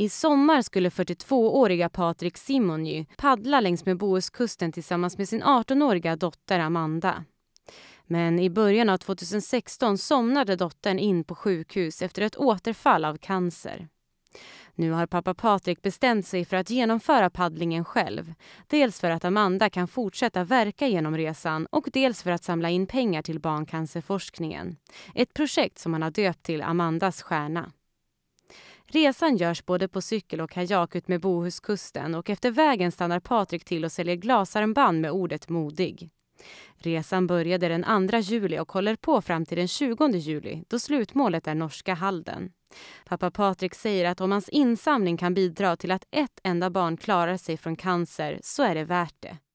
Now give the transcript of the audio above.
I sommar skulle 42-åriga Patrik Simonny paddla längs med Bohuskusten tillsammans med sin 18-åriga dotter Amanda. Men i början av 2016 somnade dottern in på sjukhus efter ett återfall av cancer. Nu har pappa Patrik bestämt sig för att genomföra paddlingen själv. Dels för att Amanda kan fortsätta verka genom resan och dels för att samla in pengar till barncancerforskningen. Ett projekt som han har döpt till Amandas stjärna. Resan görs både på cykel och kajak ut med Bohuskusten och efter vägen stannar Patrik till och säljer glasarmband med ordet modig. Resan började den 2 juli och håller på fram till den 20 juli då slutmålet är norska Halden. Pappa Patrik säger att om hans insamling kan bidra till att ett enda barn klarar sig från cancer så är det värt det.